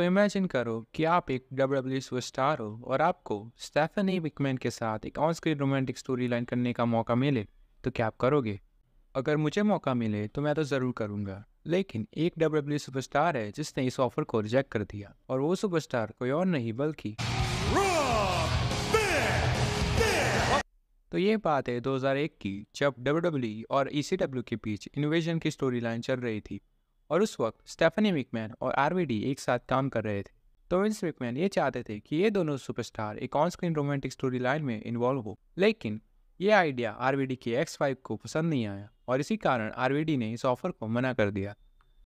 तो इमेजिन करो कि आप एक डब्ल्यू डब्ल्यू स्टार हो और आपको स्टेफनी विकमैन के साथ एक on screen romantic story line करने का मौका मिले तो क्या आप करोगे अगर मुझे मौका मिले तो मैं तो ज़रूर करूँगा लेकिन एक डब्ल्यू सुपरस्टार e है जिसने इस ऑफर को रिजेक्ट कर दिया और वो सुपरस्टार कोई और नहीं बल्कि तो ये बात है 2001 की जब डब्ल्यू e और ई e के बीच इन्वेजन की स्टोरी लाइन चल रही थी और उस वक्त स्टेफनी विकमैन और आरवीडी एक साथ काम कर रहे थे तो विंस विकमैन ये चाहते थे कि ये दोनों सुपरस्टार एक on screen romantic story line में इन्वॉल्व हो लेकिन ये आइडिया आरवीडी के एक्स वाइफ को पसंद नहीं आया और इसी कारण आरवीडी ने इस ऑफर को मना कर दिया